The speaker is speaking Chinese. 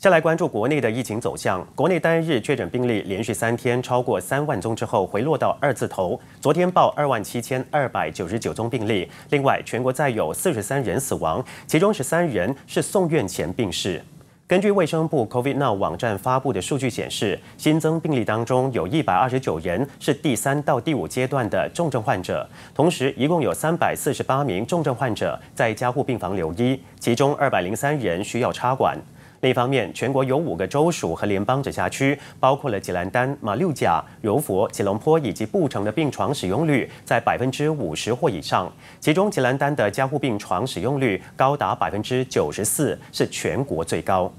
先下来关注国内的疫情走向。国内单日确诊病例连续三天超过三万宗之后，回落到二字头。昨天报二万七千二百九十九宗病例。另外，全国再有四十三人死亡，其中十三人是送院前病逝。根据卫生部 COVID-19 网站发布的数据显示，新增病例当中有一百二十九人是第三到第五阶段的重症患者。同时，一共有三百四十八名重症患者在家护病房留医，其中二百零三人需要插管。另一方面，全国有五个州属和联邦直辖区，包括了吉兰丹、马六甲、柔佛、吉隆坡以及布城的病床使用率在百分之五十或以上。其中，吉兰丹的加护病床使用率高达百分之九十四，是全国最高。